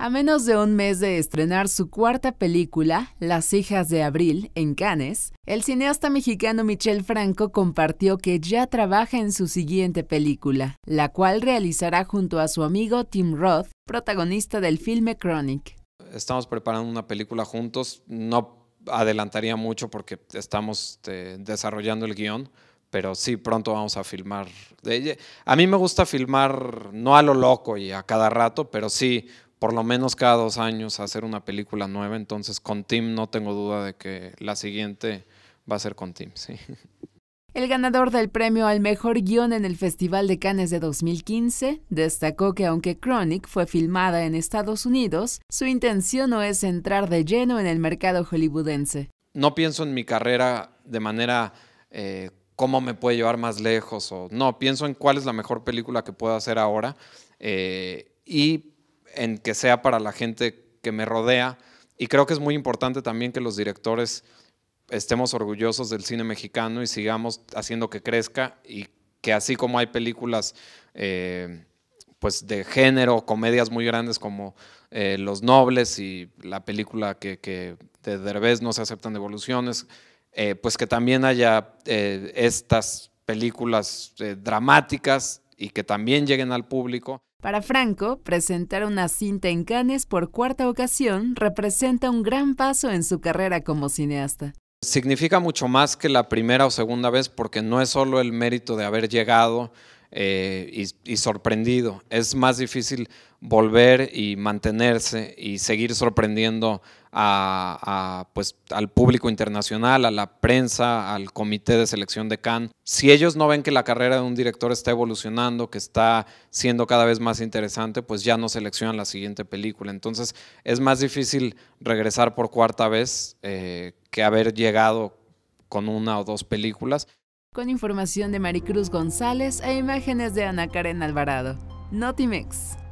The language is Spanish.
A menos de un mes de estrenar su cuarta película, Las hijas de Abril, en Cannes, el cineasta mexicano Michel Franco compartió que ya trabaja en su siguiente película, la cual realizará junto a su amigo Tim Roth, protagonista del filme Chronic. Estamos preparando una película juntos, no adelantaría mucho porque estamos este, desarrollando el guión, pero sí, pronto vamos a filmar. A mí me gusta filmar no a lo loco y a cada rato, pero sí por lo menos cada dos años hacer una película nueva, entonces con Tim no tengo duda de que la siguiente va a ser con Tim, El ganador del premio al mejor guión en el Festival de Cannes de 2015 destacó que aunque Chronic fue filmada en Estados Unidos, su intención no es entrar de lleno en el mercado hollywoodense. No pienso en mi carrera de manera eh, cómo me puede llevar más lejos o no, pienso en cuál es la mejor película que puedo hacer ahora eh, y en que sea para la gente que me rodea. Y creo que es muy importante también que los directores estemos orgullosos del cine mexicano y sigamos haciendo que crezca y que así como hay películas eh, pues de género, comedias muy grandes como eh, Los Nobles y la película que, de Derbez no se aceptan devoluciones, eh, pues que también haya estas películas dramáticas y que también lleguen al público. Para Franco, presentar una cinta en Cannes por cuarta ocasión representa un gran paso en su carrera como cineasta. Significa mucho más que la primera o segunda vez porque no es solo el mérito de haber llegado eh, y sorprendido, es más difícil volver y mantenerse y seguir sorprendiendo pues, al público internacional, a la prensa, al comité de selección de Cannes. Si ellos no ven que la carrera de un director está evolucionando, que está siendo cada vez más interesante, pues ya no seleccionan la siguiente película. Entonces es más difícil regresar por cuarta vez eh, que haber llegado con una o dos películas. Con información de Maricruz González e imágenes de Ana Karen Alvarado. Notimex.